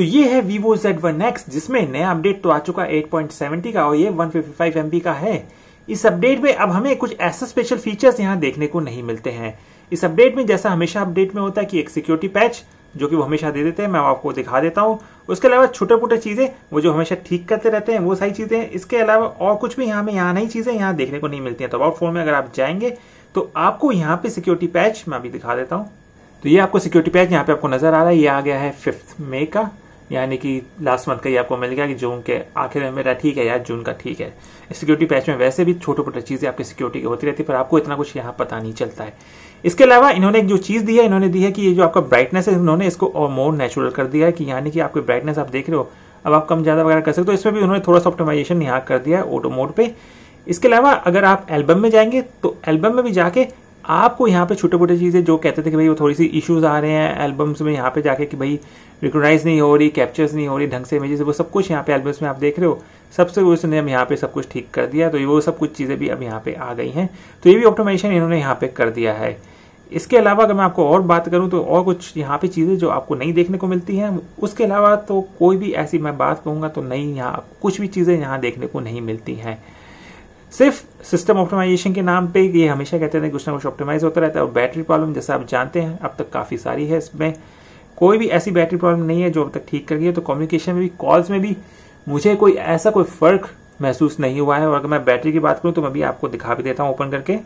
तो ये है Vivo Z1X जिसमें नया अपडेट तो आ चुका 8.70 का और ये 155 MB का है इस अपडेट में अब हमें कुछ ऐसे स्पेशल फीचर्स यहाँ देखने को नहीं मिलते हैं इस अपडेट में जैसा हमेशा अपडेट में होता है कि एक सिक्योरिटी पैच जो कि वो हमेशा दे देते हैं मैं आपको दिखा देता हूँ उसके अलावा छोटे मोटे चीज़ें वो जो हमेशा ठीक करते रहते हैं वो सारी चीज़ें इसके अलावा और कुछ भी यहाँ में यहाँ नई चीज़ें यहाँ देखने को नहीं मिलती है तो अबाउट फोन में अगर आप जाएंगे तो आपको यहाँ पे सिक्योरिटी पैच मैं अभी दिखा देता हूँ तो ये आपको सिक्योरिटी पैच यहाँ पे आपको नजर आ रहा है ये आ गया है फिफ्थ मे का यानी कि लास्ट मंथ का ये आपको मिल गया कि जून के आखिर में मेरा ठीक है यार जून का ठीक है सिक्योरिटी पैच में वैसे भी छोटे मोटे चीज़ें आपकी सिक्योरिटी की होती रहती है पर आपको इतना कुछ यहाँ पता नहीं चलता है इसके अलावा इन्होंने जो चीज़ दी है इन्होंने दी है कि ये जो आपका ब्राइटनेस है इन्होंने इसको और मोर नेचुरल कर दिया है कि यानी कि आपकी ब्राइटनेस आप देख रहे हो अब आप कम ज़्यादा वगैरह कर सकते हो तो इसमें भी उन्होंने थोड़ा सा ऑप्टिमाइजेशन यहाँ कर दिया है ऑटो मोड पर इसके अलावा अगर आप एल्बम में जाएंगे तो एल्बम में भी जाके आपको यहाँ पे छोटे मोटे चीज़ें जो कहते थे कि भाई वो थोड़ी सी इश्यूज आ रहे हैं एल्बम्स में यहाँ पे जाके कि भाई रिकोगनाइज नहीं हो रही कैप्चर्स नहीं हो रही ढंग से इमेजेस वो सब कुछ यहाँ पे एल्बम्स में आप देख रहे हो सबसे उसने हम यहाँ पे सब कुछ ठीक कर दिया तो ये वो सब कुछ चीज़ें भी अब यहाँ पे आ गई हैं तो ये भी ऑप्टोमेशन इन्होंने यहाँ पे कर दिया है इसके अलावा अगर मैं आपको और बात करूं तो और कुछ यहाँ पे चीज़ें जो आपको नहीं देखने को मिलती हैं उसके अलावा तो कोई भी ऐसी मैं बात कहूँगा तो नहीं यहाँ कुछ भी चीज़ें यहाँ देखने को नहीं मिलती हैं सिर्फ सिस्टम ऑप्टिमाइजेशन के नाम पे ये हमेशा कहते हैं कुछ ना कुछ ऑप्टिमाइज होता रहता है और बैटरी प्रॉब्लम जैसा आप जानते हैं अब तक काफ़ी सारी है इसमें कोई भी ऐसी बैटरी प्रॉब्लम नहीं है जो अब तक ठीक कर गई है तो कम्युनिकेशन में भी कॉल्स में भी मुझे कोई ऐसा कोई फर्क महसूस नहीं हुआ है और अगर मैं बैटरी की बात करूं तो मैं भी आपको दिखा भी देता हूं ओपन करके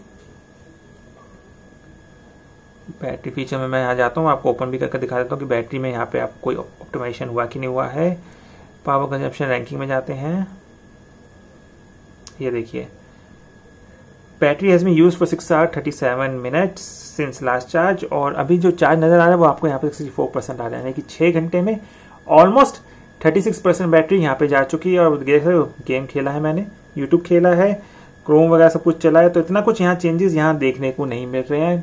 बैटरी फीचर में मैं यहाँ जाता हूँ आपको ओपन भी करके दिखा देता हूँ कि बैटरी में यहाँ पे आप कोई ऑप्टिमाइजेशन हुआ कि नहीं हुआ है पावर कंजप्शन रैंकिंग में जाते हैं ये देखिए battery has been used for six hour thirty seven minute since last charge और अभी जो चार्ज नज़र आ रहा है वो आपको यहाँ पे सिक्सटी फोर परसेंट आ रहा है यानी कि छः घंटे में almost thirty six percent battery यहाँ पे जा चुकी है और गेम खेला है मैंने यूट्यूब खेला है क्रोम वगैरह सब कुछ चला है तो इतना कुछ यहाँ चेंजेस यहाँ देखने को नहीं मिल रहे हैं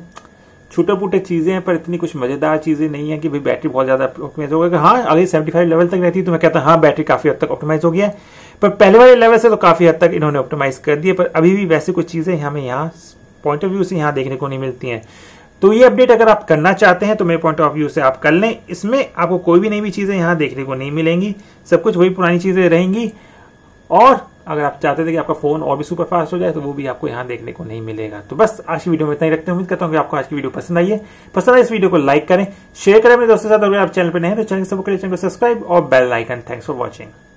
छोटे मोटे चीज़ें हैं पर इतनी कुछ मज़ेदार चीज़ें नहीं है कि भाई बैटरी बहुत ज़्यादा ऑप्टिमाइज हो गया हाँ अगर सेवेंटी फाइव लेवल तक रहती तो मैं कहता हाँ बैटरी काफ़ी हद तक ऑप्टिमाइज हो गया है पर पहले वाले लेवल से तो काफ़ी हद तक इन्होंने ऑप्टिमाइज कर दिया पर अभी भी वैसे कुछ चीज़ें हमें यहाँ पॉइंट ऑफ व्यू से यहाँ देखने को नहीं मिलती हैं तो ये अपडेट अगर आप करना चाहते हैं तो मेरे पॉइंट ऑफ व्यू से आप कर लें इसमें आपको कोई भी नई भी चीज़ें यहाँ देखने को नहीं मिलेंगी सब कुछ वही पुरानी चीज़ें रहेंगी और अगर आप चाहते थे कि आपका फोन और भी सुपर फास्ट हो जाए तो वो भी आपको यहाँ देखने को नहीं मिलेगा तो बस आज की वीडियो में इतना ही रखते हैं उम्मीद करता हूँ कि आपको आज की वीडियो पसंद आई है पसंद आए इस वीडियो को लाइक करें शेयर करें अपने दोस्तों के साथ अगर आप चैनल पर नहीं तो चैनल चैनल को सब्सक्राइब और bell icon thanks for watching